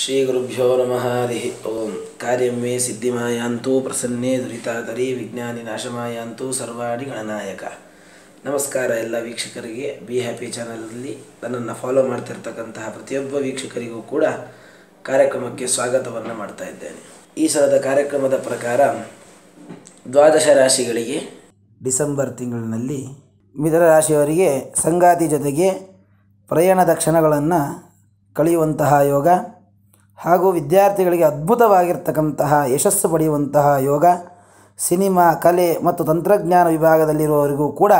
ಶ್ರೀ ಗುರುಭ್ಯೋ ನಮಃ ಹರಿ ಓಂ ಕಾರ್ಯಂ ಮೇ ಸಿದ್ಧಿಮಾಯಾಂತೂ ಪ್ರಸನ್ನೇ ದುರಿತಾತರಿ ವಿಜ್ಞಾನಿ ನಾಶಮಾಯಾಂತೂ ಸರ್ವಾಡಿ ಗಣನಾಯಕ ನಮಸ್ಕಾರ ಎಲ್ಲ ವೀಕ್ಷಕರಿಗೆ ಬಿ ಹ್ಯಾಪಿ ಚಾನಲಲ್ಲಿ ನನ್ನನ್ನು ಫಾಲೋ ಮಾಡ್ತಿರ್ತಕ್ಕಂತಹ ಪ್ರತಿಯೊಬ್ಬ ವೀಕ್ಷಕರಿಗೂ ಕೂಡ ಕಾರ್ಯಕ್ರಮಕ್ಕೆ ಸ್ವಾಗತವನ್ನು ಮಾಡ್ತಾ ಇದ್ದೇನೆ ಈ ಸಲದ ಕಾರ್ಯಕ್ರಮದ ಪ್ರಕಾರ ದ್ವಾದಶ ರಾಶಿಗಳಿಗೆ ಡಿಸೆಂಬರ್ ತಿಂಗಳಿನಲ್ಲಿ ಮಿಥುನ ರಾಶಿಯವರಿಗೆ ಸಂಗಾತಿ ಜೊತೆಗೆ ಪ್ರಯಾಣದ ಕ್ಷಣಗಳನ್ನು ಕಳೆಯುವಂತಹ ಯೋಗ ಹಾಗೂ ವಿದ್ಯಾರ್ಥಿಗಳಿಗೆ ಅದ್ಭುತವಾಗಿರ್ತಕ್ಕಂತಹ ಯಶಸ್ಸು ಪಡೆಯುವಂತಹ ಯೋಗ ಸಿನಿಮಾ ಕಲೆ ಮತ್ತು ತಂತ್ರಜ್ಞಾನ ವಿಭಾಗದಲ್ಲಿರುವವರಿಗೂ ಕೂಡ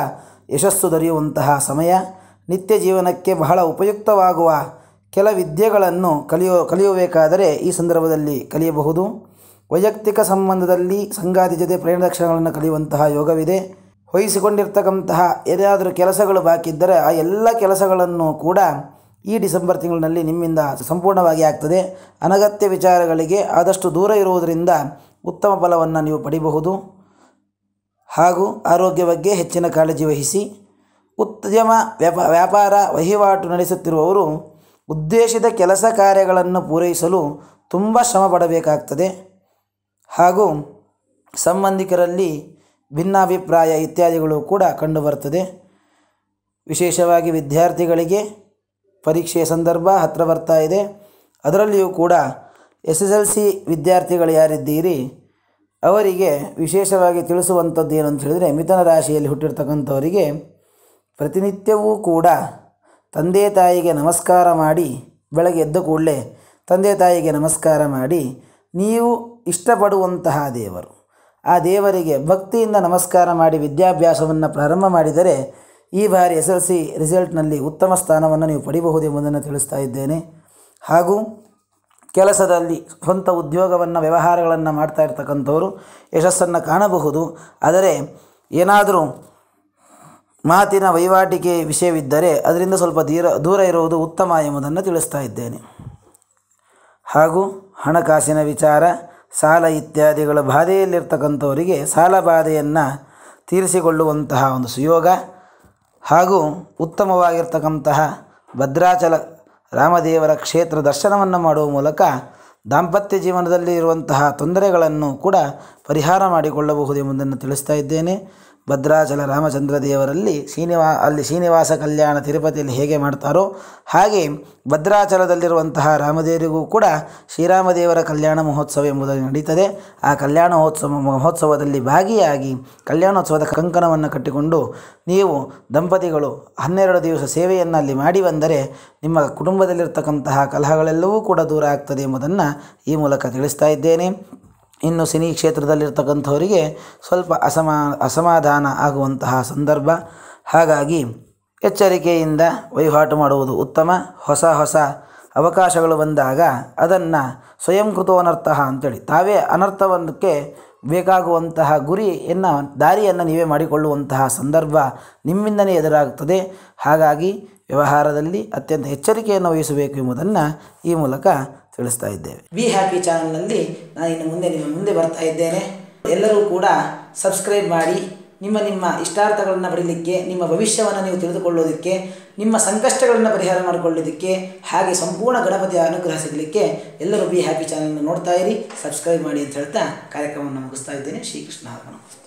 ಯಶಸ್ಸು ದೊರೆಯುವಂತಹ ಸಮಯ ನಿತ್ಯ ಜೀವನಕ್ಕೆ ಬಹಳ ಉಪಯುಕ್ತವಾಗುವ ಕೆಲ ವಿದ್ಯೆಗಳನ್ನು ಕಲಿಯೋ ಕಲಿಯಬೇಕಾದರೆ ಈ ಸಂದರ್ಭದಲ್ಲಿ ಕಲಿಯಬಹುದು ವೈಯಕ್ತಿಕ ಸಂಬಂಧದಲ್ಲಿ ಸಂಗಾತಿ ಜೊತೆ ಪ್ರೇರಣದಕ್ಷರಗಳನ್ನು ಕಲಿಯುವಂತಹ ಯೋಗವಿದೆ ವಹಿಸಿಕೊಂಡಿರ್ತಕ್ಕಂತಹ ಏನಾದರೂ ಕೆಲಸಗಳು ಬಾಕಿದ್ದರೆ ಆ ಎಲ್ಲ ಕೆಲಸಗಳನ್ನು ಕೂಡ ಈ ಡಿಸೆಂಬರ್ ತಿಂಗಳಿನಲ್ಲಿ ನಿಮ್ಮಿಂದ ಸಂಪೂರ್ಣವಾಗಿ ಆಗ್ತದೆ ಅನಗತ್ಯ ವಿಚಾರಗಳಿಗೆ ಆದಷ್ಟು ದೂರ ಇರುವುದರಿಂದ ಉತ್ತಮ ಫಲವನ್ನು ನೀವು ಪಡಿಬಹುದು ಹಾಗೂ ಆರೋಗ್ಯ ಬಗ್ಗೆ ಹೆಚ್ಚಿನ ಕಾಳಜಿ ವಹಿಸಿ ಉದ್ಯಮ ವ್ಯಾಪ ವ್ಯಾಪಾರ ವಹಿವಾಟು ನಡೆಸುತ್ತಿರುವವರು ಉದ್ದೇಶಿತ ಕೆಲಸ ಕಾರ್ಯಗಳನ್ನು ಪೂರೈಸಲು ತುಂಬ ಶ್ರಮ ಪಡಬೇಕಾಗ್ತದೆ ಹಾಗೂ ಸಂಬಂಧಿಕರಲ್ಲಿ ಭಿನ್ನಾಭಿಪ್ರಾಯ ಇತ್ಯಾದಿಗಳು ಕೂಡ ಕಂಡುಬರ್ತದೆ ವಿಶೇಷವಾಗಿ ವಿದ್ಯಾರ್ಥಿಗಳಿಗೆ ಪರೀಕ್ಷೆಯ ಸಂದರ್ಭ ಹತ್ತಿರ ಬರ್ತಾ ಇದೆ ಅದರಲ್ಲಿಯೂ ಕೂಡ ಎಸ್ ಎಸ್ ಎಲ್ ಸಿ ವಿದ್ಯಾರ್ಥಿಗಳು ಯಾರಿದ್ದೀರಿ ಅವರಿಗೆ ವಿಶೇಷವಾಗಿ ತಿಳಿಸುವಂಥದ್ದು ಏನು ಅಂತ ಹೇಳಿದರೆ ಮಿಥುನ ರಾಶಿಯಲ್ಲಿ ಹುಟ್ಟಿರ್ತಕ್ಕಂಥವರಿಗೆ ಪ್ರತಿನಿತ್ಯವೂ ಕೂಡ ತಂದೆ ತಾಯಿಗೆ ನಮಸ್ಕಾರ ಮಾಡಿ ಬೆಳಗ್ಗೆ ಎದ್ದ ಕೂಡಲೇ ತಂದೆ ತಾಯಿಗೆ ನಮಸ್ಕಾರ ಮಾಡಿ ನೀವು ಇಷ್ಟಪಡುವಂತಹ ದೇವರು ಆ ದೇವರಿಗೆ ಭಕ್ತಿಯಿಂದ ನಮಸ್ಕಾರ ಮಾಡಿ ವಿದ್ಯಾಭ್ಯಾಸವನ್ನು ಪ್ರಾರಂಭ ಮಾಡಿದರೆ ಈ ಬಾರಿ ಎಸ್ ಎಲ್ ಸಿ ರಿಸಲ್ಟ್ನಲ್ಲಿ ಉತ್ತಮ ಸ್ಥಾನವನ್ನು ನೀವು ಪಡಿಬಹುದು ಎಂಬುದನ್ನು ತಿಳಿಸ್ತಾ ಇದ್ದೇನೆ ಹಾಗೂ ಕೆಲಸದಲ್ಲಿ ಸ್ವಂತ ಉದ್ಯೋಗವನ್ನು ವ್ಯವಹಾರಗಳನ್ನು ಮಾಡ್ತಾ ಇರ್ತಕ್ಕಂಥವರು ಯಶಸ್ಸನ್ನು ಕಾಣಬಹುದು ಆದರೆ ಏನಾದರೂ ಮಾತಿನ ವಹಿವಾಟಿಕೆ ವಿಷಯವಿದ್ದರೆ ಅದರಿಂದ ಸ್ವಲ್ಪ ದೀರ ದೂರ ಇರುವುದು ಉತ್ತಮ ಎಂಬುದನ್ನು ತಿಳಿಸ್ತಾ ಇದ್ದೇನೆ ಹಾಗೂ ಹಣಕಾಸಿನ ವಿಚಾರ ಸಾಲ ಇತ್ಯಾದಿಗಳ ಬಾಧೆಯಲ್ಲಿರ್ತಕ್ಕಂಥವರಿಗೆ ಸಾಲ ಬಾಧೆಯನ್ನು ತೀರಿಸಿಕೊಳ್ಳುವಂತಹ ಒಂದು ಸುಯೋಗ ಹಾಗೂ ಉತ್ತಮವಾಗಿರ್ತಕ್ಕಂತಹ ಭದ್ರಾಚಲ ರಾಮದೇವರ ಕ್ಷೇತ್ರ ದರ್ಶನವನ್ನು ಮಾಡುವ ಮೂಲಕ ದಾಂಪತ್ಯ ಜೀವನದಲ್ಲಿ ಇರುವಂತಹ ತೊಂದರೆಗಳನ್ನು ಕೂಡ ಪರಿಹಾರ ಮಾಡಿಕೊಳ್ಳಬಹುದು ಎಂಬುದನ್ನು ತಿಳಿಸ್ತಾ ಇದ್ದೇನೆ ಭದ್ರಾಚಲ ರಾಮಚಂದ್ರ ದೇವರಲ್ಲಿ ಶ್ರೀನಿವಾ ಅಲ್ಲಿ ಶ್ರೀನಿವಾಸ ಕಲ್ಯಾಣ ತಿರುಪತಿಯಲ್ಲಿ ಹೇಗೆ ಮಾಡ್ತಾರೋ ಹಾಗೆ ಭದ್ರಾಚಲದಲ್ಲಿರುವಂತಹ ರಾಮದೇವರಿಗೂ ಕೂಡ ಶ್ರೀರಾಮದೇವರ ಕಲ್ಯಾಣ ಮಹೋತ್ಸವ ಎಂಬುದಾಗಿ ನಡೀತದೆ ಆ ಕಲ್ಯಾಣೋತ್ಸವ ಮಹೋತ್ಸವದಲ್ಲಿ ಭಾಗಿಯಾಗಿ ಕಲ್ಯಾಣೋತ್ಸವದ ಕಂಕಣವನ್ನು ಕಟ್ಟಿಕೊಂಡು ನೀವು ದಂಪತಿಗಳು ಹನ್ನೆರಡು ದಿವಸ ಸೇವೆಯನ್ನು ಅಲ್ಲಿ ಮಾಡಿ ಬಂದರೆ ನಿಮ್ಮ ಕುಟುಂಬದಲ್ಲಿರ್ತಕ್ಕಂತಹ ಕಲಹಗಳೆಲ್ಲವೂ ಕೂಡ ದೂರ ಆಗ್ತದೆ ಎಂಬುದನ್ನು ಈ ಮೂಲಕ ತಿಳಿಸ್ತಾ ಇದ್ದೇನೆ ಇನ್ನು ಸಿನಿ ಕ್ಷೇತ್ರದಲ್ಲಿರ್ತಕ್ಕಂಥವರಿಗೆ ಸ್ವಲ್ಪ ಅಸಮಾ ಅಸಮಾಧಾನ ಆಗುವಂತಹ ಸಂದರ್ಭ ಹಾಗಾಗಿ ಎಚ್ಚರಿಕೆಯಿಂದ ವಹಿವಾಟು ಮಾಡುವುದು ಉತ್ತಮ ಹೊಸ ಹೊಸ ಅವಕಾಶಗಳು ಬಂದಾಗ ಅದನ್ನು ಸ್ವಯಂಕೃತೋನರ್ಥ ಅನರ್ಥ ಅಂತೇಳಿ ತಾವೇ ಅನರ್ಥವನ್ನಕ್ಕೆ ಬೇಕಾಗುವಂತಹ ಗುರಿಯನ್ನು ದಾರಿಯನ್ನು ನೀವೇ ಮಾಡಿಕೊಳ್ಳುವಂತಹ ಸಂದರ್ಭ ನಿಮ್ಮಿಂದಲೇ ಎದುರಾಗುತ್ತದೆ ಹಾಗಾಗಿ ವ್ಯವಹಾರದಲ್ಲಿ ಅತ್ಯಂತ ಎಚ್ಚರಿಕೆಯನ್ನು ವಹಿಸಬೇಕು ಎಂಬುದನ್ನು ಈ ಮೂಲಕ ತಿಳಿಸ್ತಾ ಇದ್ದೇವೆ ವಿ ಹ್ಯಾಪಿ ಚಾನಲ್ನಲ್ಲಿ ನಾನು ಇನ್ನು ಮುಂದೆ ನಿಮ್ಮ ಮುಂದೆ ಬರ್ತಾ ಇದ್ದೇನೆ ಎಲ್ಲರೂ ಕೂಡ ಸಬ್ಸ್ಕ್ರೈಬ್ ಮಾಡಿ ನಿಮ್ಮ ನಿಮ್ಮ ಇಷ್ಟಾರ್ಥಗಳನ್ನು ಪಡೀಲಿಕ್ಕೆ ನಿಮ್ಮ ಭವಿಷ್ಯವನ್ನು ನೀವು ತಿಳಿದುಕೊಳ್ಳೋದಕ್ಕೆ ನಿಮ್ಮ ಸಂಕಷ್ಟಗಳನ್ನು ಪರಿಹಾರ ಮಾಡಿಕೊಳ್ಳೋದಕ್ಕೆ ಹಾಗೆ ಸಂಪೂರ್ಣ ಗಣಪತಿಯ ಅನುಗ್ರಹ ಸಿಗಲಿಕ್ಕೆ ಎಲ್ಲರೂ ಬಿ ಹ್ಯಾಪಿ ಚಾನಲ್ನ ನೋಡ್ತಾ ಇರಿ ಸಬ್ಸ್ಕ್ರೈಬ್ ಮಾಡಿ ಅಂತ ಹೇಳ್ತಾ ಕಾರ್ಯಕ್ರಮವನ್ನು ಮುಗಿಸ್ತಾ ಇದ್ದೇನೆ ಶ್ರೀಕೃಷ್ಣ